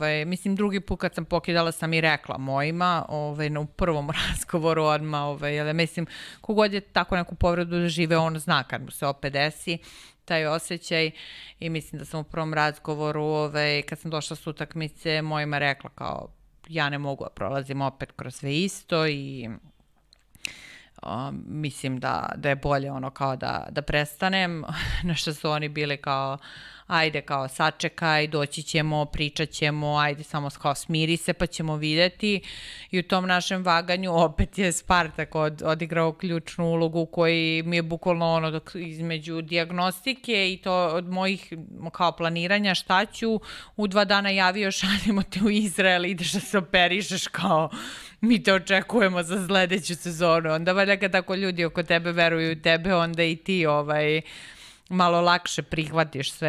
Ovaj, mislim, drugi put kad sam pokidala sam i rekla mojima, ovaj, na prvom razgovoru odma, ovaj, jer mislim, kogod je tako neku povredu žive, on zna kad mu se opet desi, taj osjećaj i mislim da sam u prvom razgovoru, ovaj, kad sam došla s utakmice, mojima rekla kao, ja ne mogu da prolazim opet kroz sve isto i o, mislim da, da je bolje ono kao da, da prestanem, na što su oni bili kao, ajde kao sačekaj, doći ćemo, pričat ćemo, ajde samo kao smiri se pa ćemo videti. I u tom našem vaganju opet je Spartak od, odigrao ključnu ulogu koji mi je bukvalno ono dok, između diagnostike i to od mojih kao planiranja šta ću, u dva dana javio šaljemo te u Izrael, ideš da se operišeš kao mi te očekujemo za sledeću sezonu. Onda valjda kad tako ljudi oko tebe veruju u tebe, onda i ti ovaj, malo lakše prihvatiš sve